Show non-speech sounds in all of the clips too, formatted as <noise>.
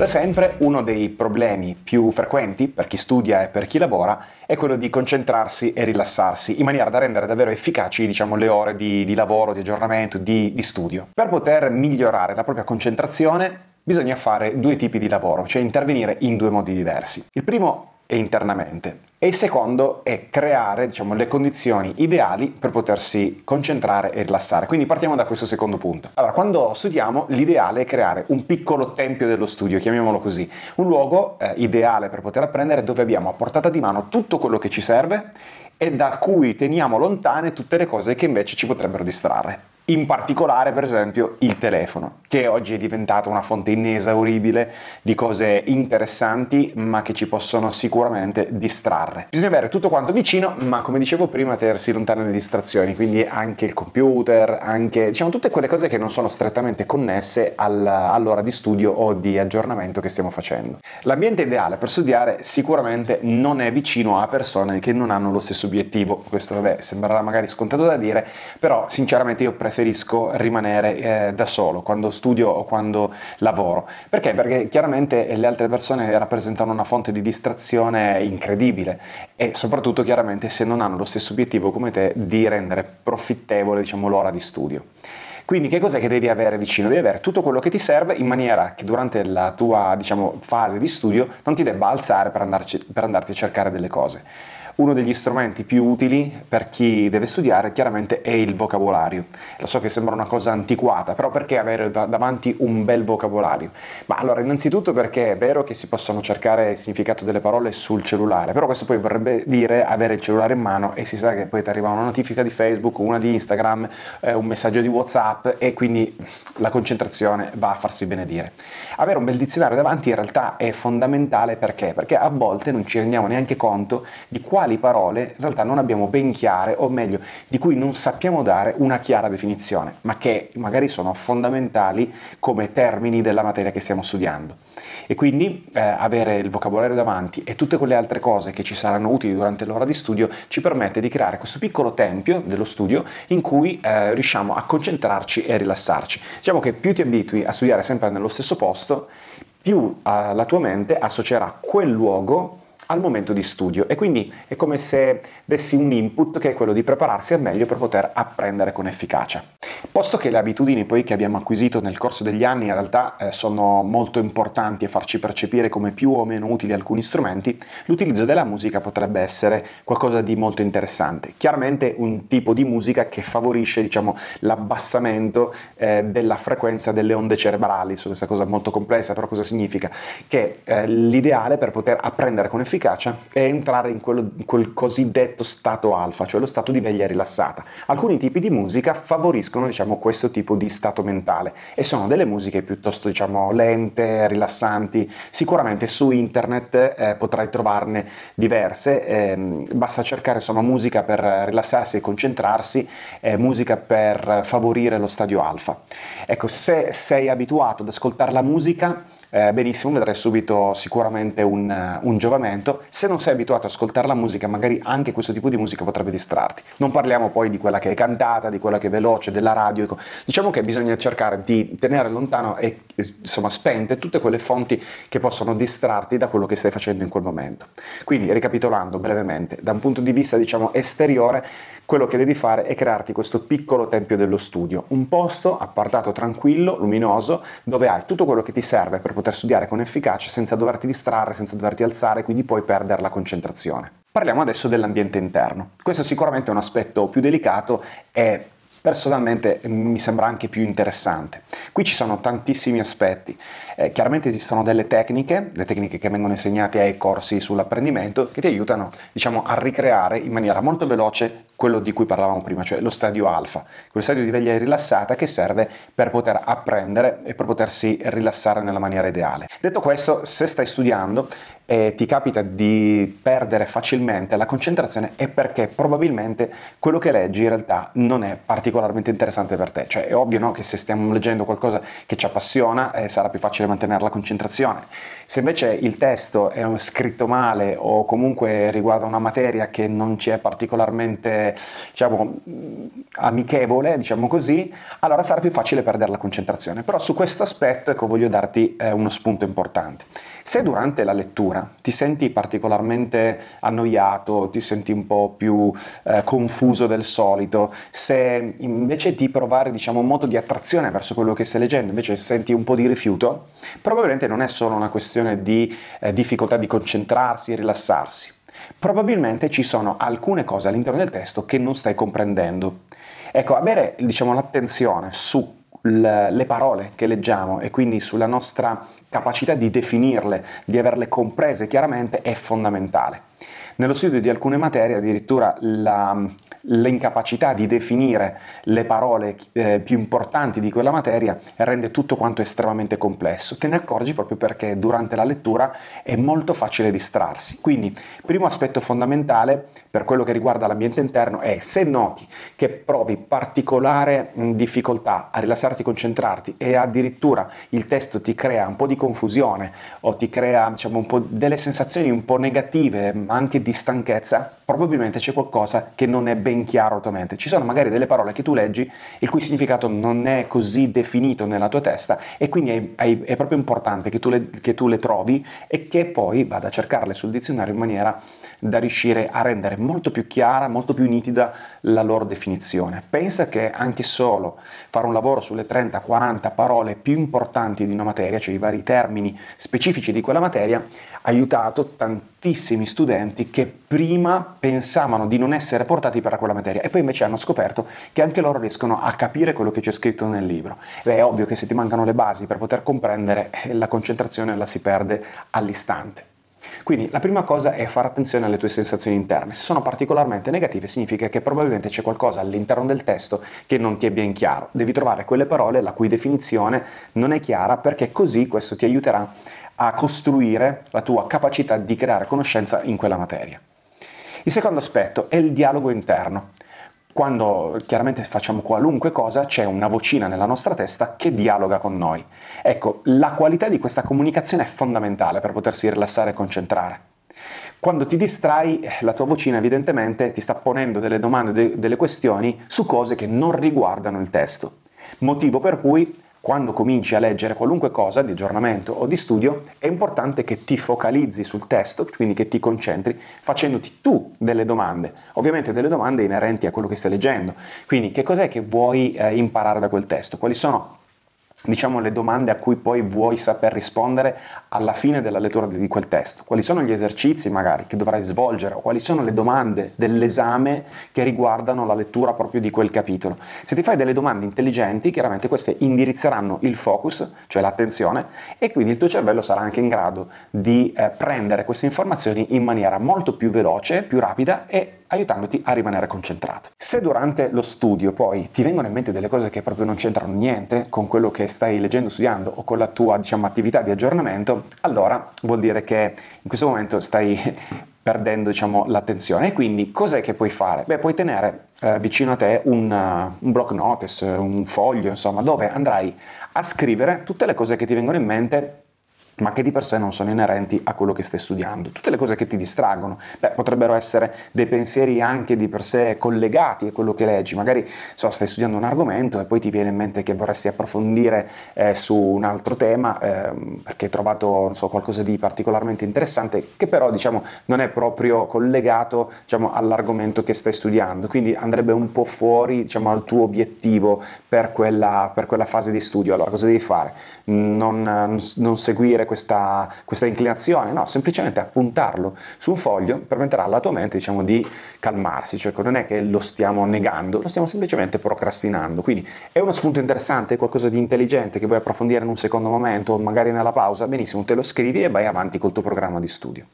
Da sempre uno dei problemi più frequenti per chi studia e per chi lavora è quello di concentrarsi e rilassarsi in maniera da rendere davvero efficaci diciamo, le ore di, di, lavoro, di aggiornamento, di, di studio. Per poter migliorare la propria concentrazione bisogna fare due tipi di lavoro, cioè intervenire in due modi diversi. Il primo è internamente e il secondo è creare diciamo, le condizioni ideali per potersi concentrare e rilassare. Quindi partiamo da questo secondo punto. Allora, quando studiamo, l'ideale è creare un piccolo tempio dello studio, chiamiamolo così, un luogo eh, ideale per poter apprendere dove abbiamo a portata di mano tutto quello che ci serve e da cui teniamo lontane tutte le cose che invece ci potrebbero distrarre in particolare per esempio il telefono, che oggi è diventato una fonte inesauribile di cose interessanti ma che ci possono sicuramente distrarre. Bisogna avere tutto quanto vicino, ma come dicevo prima tenersi lontane dalle distrazioni, quindi anche il computer, anche diciamo tutte quelle cose che non sono strettamente connesse all'ora di studio o di aggiornamento che stiamo facendo. L'ambiente ideale per studiare sicuramente non è vicino a persone che non hanno lo stesso obiettivo, questo vabbè sembrerà magari scontato da dire, però sinceramente io preferisco preferisco rimanere eh, da solo quando studio o quando lavoro. Perché? Perché chiaramente eh, le altre persone rappresentano una fonte di distrazione incredibile e soprattutto chiaramente se non hanno lo stesso obiettivo come te di rendere profittevole diciamo, l'ora di studio. Quindi che cos'è che devi avere vicino? Devi avere tutto quello che ti serve in maniera che durante la tua diciamo, fase di studio non ti debba alzare per, andarci, per andarti a cercare delle cose. Uno degli strumenti più utili per chi deve studiare chiaramente è il vocabolario. Lo so che sembra una cosa antiquata, però perché avere davanti un bel vocabolario? Ma allora, innanzitutto perché è vero che si possono cercare il significato delle parole sul cellulare, però questo poi vorrebbe dire avere il cellulare in mano e si sa che poi ti arriva una notifica di Facebook, una di Instagram, eh, un messaggio di WhatsApp e quindi la concentrazione va a farsi benedire. Avere un bel dizionario davanti in realtà è fondamentale perché? Perché a volte non ci rendiamo neanche conto di quale quali parole in realtà non abbiamo ben chiare, o meglio, di cui non sappiamo dare una chiara definizione, ma che magari sono fondamentali come termini della materia che stiamo studiando. E quindi eh, avere il vocabolario davanti e tutte quelle altre cose che ci saranno utili durante l'ora di studio ci permette di creare questo piccolo tempio dello studio in cui eh, riusciamo a concentrarci e a rilassarci. Diciamo che più ti abitui a studiare sempre nello stesso posto, più eh, la tua mente associerà quel luogo al momento di studio e quindi è come se dessi un input che è quello di prepararsi al meglio per poter apprendere con efficacia. Posto che le abitudini poi che abbiamo acquisito nel corso degli anni in realtà eh, sono molto importanti e farci percepire come più o meno utili alcuni strumenti, l'utilizzo della musica potrebbe essere qualcosa di molto interessante. Chiaramente un tipo di musica che favorisce diciamo, l'abbassamento eh, della frequenza delle onde cerebrali, su questa cosa molto complessa, però cosa significa? Che eh, l'ideale per poter apprendere con efficacia efficacia è entrare in, quello, in quel cosiddetto stato alfa, cioè lo stato di veglia rilassata. Alcuni tipi di musica favoriscono diciamo, questo tipo di stato mentale e sono delle musiche piuttosto diciamo, lente, rilassanti. Sicuramente su internet eh, potrai trovarne diverse, eh, basta cercare insomma, musica per rilassarsi e concentrarsi, eh, musica per favorire lo stadio alfa. Ecco, se sei abituato ad ascoltare la musica, eh, benissimo, vedrai subito sicuramente un, eh, un, giovamento. Se non sei abituato ad ascoltare la musica, magari anche questo tipo di musica potrebbe distrarti. Non parliamo poi di quella che è cantata, di quella che è veloce, della radio. Ecco. Diciamo che bisogna cercare di tenere lontano e insomma spente tutte quelle fonti che possono distrarti da quello che stai facendo in quel momento. Quindi, ricapitolando brevemente, da un punto di vista diciamo esteriore, quello che devi fare è crearti questo piccolo tempio dello studio, un posto appartato, tranquillo, luminoso, dove hai tutto quello che ti serve per poter studiare con efficacia senza doverti distrarre, senza doverti alzare, quindi puoi perdere la concentrazione. Parliamo adesso dell'ambiente interno. Questo è sicuramente un aspetto più delicato e personalmente mm, mi sembra anche più interessante. Qui ci sono tantissimi aspetti, eh, chiaramente esistono delle tecniche, le tecniche che vengono insegnate ai corsi sull'apprendimento, che ti aiutano diciamo, a ricreare in maniera molto veloce quello di cui parlavamo prima, cioè lo stadio alfa, quello stadio di veglia rilassata che serve per poter apprendere e per potersi rilassare nella maniera ideale. Detto questo, se stai studiando eh, ti capita di perdere facilmente la concentrazione è perché probabilmente quello che leggi in realtà non è particolarmente interessante per te. Cioè è ovvio no, che se stiamo leggendo qualcosa che ci appassiona eh, sarà più facile mantenere la concentrazione. Se invece il testo è scritto male o comunque riguarda una materia che non ci è particolarmente diciamo, amichevole, diciamo così, allora sarà più facile perdere la concentrazione. Però su questo aspetto ecco, voglio darti eh, uno spunto importante. Se durante la lettura ti senti particolarmente annoiato, ti senti un po' più eh, confuso del solito, se invece di provare diciamo, un modo di attrazione verso quello che stai leggendo, invece senti un po' di rifiuto, probabilmente non è solo una questione di eh, difficoltà di concentrarsi e rilassarsi. Probabilmente ci sono alcune cose all'interno del testo che non stai comprendendo. Ecco, avere diciamo, l'attenzione su le parole che leggiamo e quindi sulla nostra capacità di definirle, di averle comprese chiaramente è fondamentale. Nello studio di alcune materie addirittura la, l'incapacità di definire le parole eh, più importanti di quella materia rende tutto quanto estremamente complesso. Te ne accorgi proprio perché durante la lettura è molto facile distrarsi. Quindi, primo aspetto fondamentale per quello che riguarda l'ambiente interno è se noti che provi particolare difficoltà a rilassarti, concentrarti e addirittura il testo ti crea un po' di confusione o ti crea diciamo, un po' delle sensazioni un po' negative, ma anche di stanchezza, probabilmente c'è qualcosa che non è ben ben chiaro alla tua mente. Ci sono magari delle parole che tu leggi il cui significato non è così definito nella tua testa e quindi è, è, è proprio importante che tu, le, che tu le trovi e che poi vada a cercarle sul dizionario in maniera da riuscire a rendere molto più chiara, molto più nitida la loro definizione. Pensa che anche solo fare un lavoro sulle 30-40 parole più importanti di una materia, cioè i vari termini specifici di quella materia, ha aiutato tantissimi studenti che prima pensavano di non essere portati per quella materia e poi invece hanno scoperto che anche loro riescono a capire quello che c'è scritto nel libro. Beh, è ovvio che se ti mancano le basi per poter comprendere, eh, la concentrazione la si perde all'istante. Quindi la prima cosa è fare attenzione alle tue sensazioni interne. Se sono particolarmente negative significa che probabilmente c'è qualcosa all'interno del testo che non ti è ben chiaro. Devi trovare quelle parole la cui definizione non è chiara perché così questo ti aiuterà a costruire la tua capacità di creare conoscenza in quella materia. Il secondo aspetto è il dialogo interno quando chiaramente facciamo qualunque cosa c'è una vocina nella nostra testa che dialoga con noi. Ecco, la qualità di questa comunicazione è fondamentale per potersi rilassare e concentrare. Quando ti distrai, la tua vocina evidentemente ti sta ponendo delle domande, de- delle questioni su cose che non riguardano il testo. Motivo per cui quando cominci a leggere qualunque cosa di aggiornamento o di studio, è importante che ti focalizzi sul testo, quindi che ti concentri facendoti tu delle domande, ovviamente delle domande inerenti a quello che stai leggendo. Quindi che cos'è che vuoi eh, imparare da quel testo? Quali sono diciamo, le domande a cui poi vuoi saper rispondere alla fine della lettura di quel testo. Quali sono gli esercizi magari che dovrai svolgere o quali sono le domande dell'esame che riguardano la lettura proprio di quel capitolo. Se ti fai delle domande intelligenti, chiaramente queste indirizzeranno il focus, cioè l'attenzione, e quindi il tuo cervello sarà anche in grado di eh, prendere queste informazioni in maniera molto più veloce, più rapida e aiutandoti a rimanere concentrato. Se durante lo studio poi ti vengono in mente delle cose che proprio non c'entrano niente con quello che stai leggendo, studiando o con la tua diciamo, attività di aggiornamento, allora vuol dire che in questo momento stai <laughs> perdendo diciamo, l'attenzione. E quindi cos'è che puoi fare? Beh, puoi tenere eh, vicino a te un, uh, un block notice, un foglio, insomma, dove andrai a scrivere tutte le cose che ti vengono in mente ma che di per sé non sono inerenti a quello che stai studiando. Tutte le cose che ti distraggono beh, potrebbero essere dei pensieri anche di per sé collegati a quello che leggi. Magari so, stai studiando un argomento e poi ti viene in mente che vorresti approfondire eh, su un altro tema eh, perché hai trovato so, qualcosa di particolarmente interessante che però diciamo, non è proprio collegato diciamo, all'argomento che stai studiando. Quindi andrebbe un po' fuori diciamo, al tuo obiettivo per quella, per quella, fase di studio. Allora cosa devi fare? non, non seguire questa, questa inclinazione, no, semplicemente appuntarlo su un foglio permetterà alla tua mente diciamo, di calmarsi, cioè non è che lo stiamo negando, lo stiamo semplicemente procrastinando. Quindi è uno spunto interessante, qualcosa di intelligente che vuoi approfondire in un secondo momento, magari nella pausa, benissimo, te lo scrivi e vai avanti col tuo programma di studio.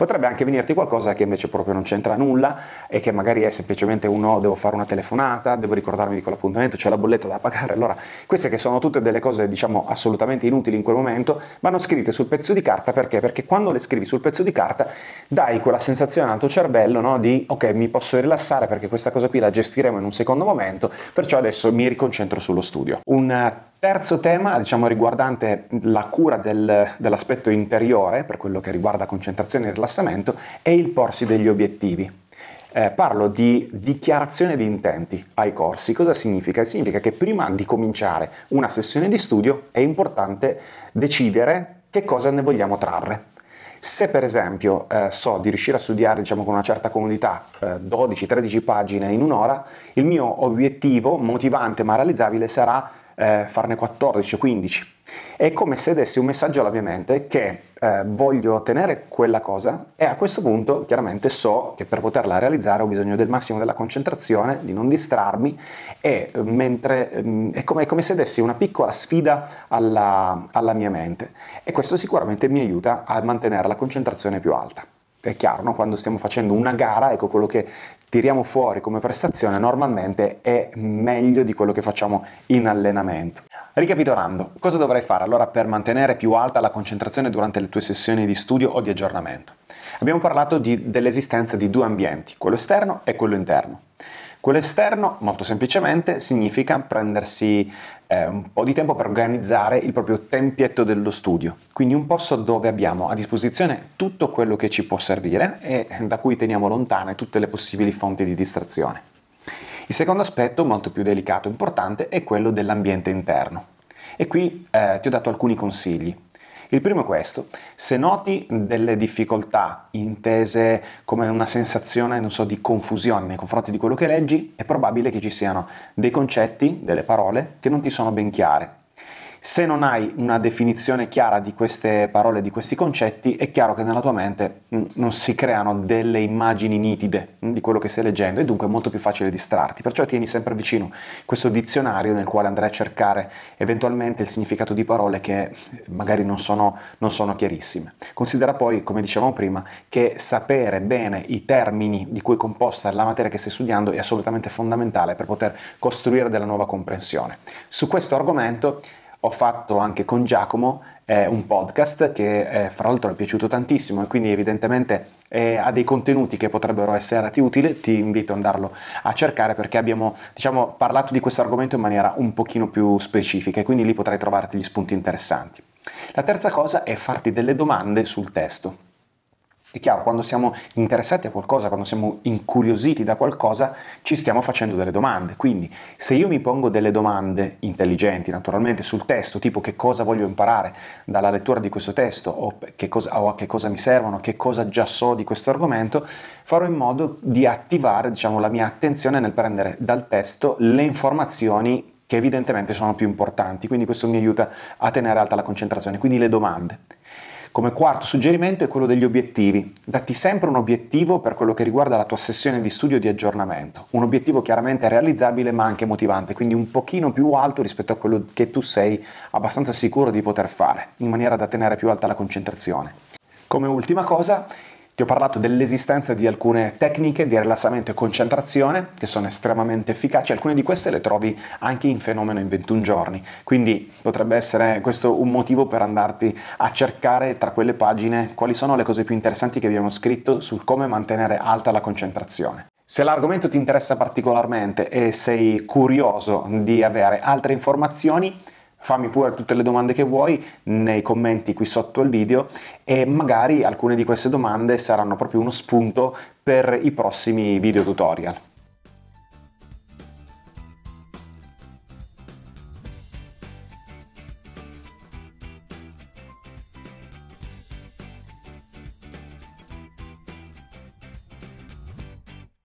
Potrebbe anche venirti qualcosa che invece proprio non c'entra nulla e che magari è semplicemente uno oh, devo fare una telefonata, devo ricordarmi di quell'appuntamento, c'è la bolletta da pagare. Allora, queste che sono tutte delle cose, diciamo, assolutamente inutili in quel momento, vanno scritte sul pezzo di carta perché? Perché quando le scrivi sul pezzo di carta dai quella sensazione al tuo cervello no, di ok, mi posso rilassare perché questa cosa qui la gestiremo in un secondo momento, perciò adesso mi riconcentro sullo studio. Un Terzo tema, diciamo, riguardante la cura del, dell'aspetto interiore, per quello che riguarda concentrazione e rilassamento, è il porsi degli obiettivi. Eh, parlo di dichiarazione di intenti ai corsi. Cosa significa? Significa che prima di cominciare una sessione di studio è importante decidere che cosa ne vogliamo trarre. Se per esempio eh, so di riuscire a studiare diciamo, con una certa comodità eh, 12-13 pagine in un'ora, il mio obiettivo motivante ma realizzabile sarà eh, farne 14 o 15. È come se dessi un messaggio alla mia mente che eh, voglio ottenere quella cosa e a questo punto chiaramente so che per poterla realizzare ho bisogno del massimo della concentrazione, di non distrarmi e eh, mentre, ehm, è, come, è come se dessi una piccola sfida alla, alla mia mente e questo sicuramente mi aiuta a mantenere la concentrazione più alta è chiaro, no? quando stiamo facendo una gara, ecco quello che tiriamo fuori come prestazione normalmente è meglio di quello che facciamo in allenamento. Ricapitolando, cosa dovrai fare allora per mantenere più alta la concentrazione durante le tue sessioni di studio o di aggiornamento? Abbiamo parlato di, dell'esistenza di due ambienti, quello esterno e quello interno. Quello esterno, molto semplicemente, significa prendersi eh, un po' di tempo per organizzare il proprio tempietto dello studio, quindi un posto dove abbiamo a disposizione tutto quello che ci può servire e da cui teniamo lontane tutte le possibili fonti di distrazione. Il secondo aspetto, molto più delicato e importante, è quello dell'ambiente interno. E qui eh, ti ho dato alcuni consigli. Il primo è questo, se noti delle difficoltà intese come una sensazione, so, di confusione nei confronti di quello che leggi, è probabile che ci siano dei concetti, delle parole che non ti sono ben chiare se non hai una definizione chiara di queste parole, di questi concetti, è chiaro che nella tua mente mm, non si creano delle immagini nitide mm, di quello che stai leggendo e dunque è molto più facile distrarti. Perciò tieni sempre vicino questo dizionario nel quale andrai a cercare eventualmente il significato di parole che eh, magari non sono, non sono chiarissime. Considera poi, come dicevamo prima, che sapere bene i termini di cui è composta la materia che stai studiando è assolutamente fondamentale per poter costruire della nuova comprensione. Su questo argomento ho fatto anche con Giacomo eh, un podcast che eh, fra l'altro è piaciuto tantissimo e quindi evidentemente eh, ha dei contenuti che potrebbero esserti utili, ti invito ad andarlo a cercare perché abbiamo diciamo, parlato di questo argomento in maniera un pochino più specifica e quindi lì potrai trovarti degli spunti interessanti. La terza cosa è farti delle domande sul testo. È chiaro, quando siamo interessati a qualcosa, quando siamo incuriositi da qualcosa, ci stiamo facendo delle domande. Quindi, se io mi pongo delle domande intelligenti, naturalmente, sul testo, tipo che cosa voglio imparare dalla lettura di questo testo, o, che cosa, o a che cosa mi servono, che cosa già so di questo argomento, farò in modo di attivare diciamo, la mia attenzione nel prendere dal testo le informazioni che evidentemente sono più importanti. Quindi questo mi aiuta a tenere alta la concentrazione. Quindi le domande. Come quarto suggerimento è quello degli obiettivi. Datti sempre un obiettivo per quello che riguarda la tua sessione di studio e di aggiornamento. Un obiettivo chiaramente realizzabile ma anche motivante, quindi un pochino più alto rispetto a quello che tu sei abbastanza sicuro di poter fare, in maniera da tenere più alta la concentrazione. Come ultima cosa, ti ho parlato dell'esistenza di alcune tecniche di rilassamento e concentrazione che sono estremamente efficaci, alcune di queste le trovi anche in fenomeno in 21 giorni, quindi potrebbe essere questo un motivo per andarti a cercare tra quelle pagine quali sono le cose più interessanti che abbiamo scritto sul come mantenere alta la concentrazione. Se l'argomento ti interessa particolarmente e sei curioso di avere altre informazioni, fammi pure tutte le domande che vuoi nei commenti qui sotto al video e magari alcune di queste domande saranno proprio uno spunto per i prossimi video tutorial.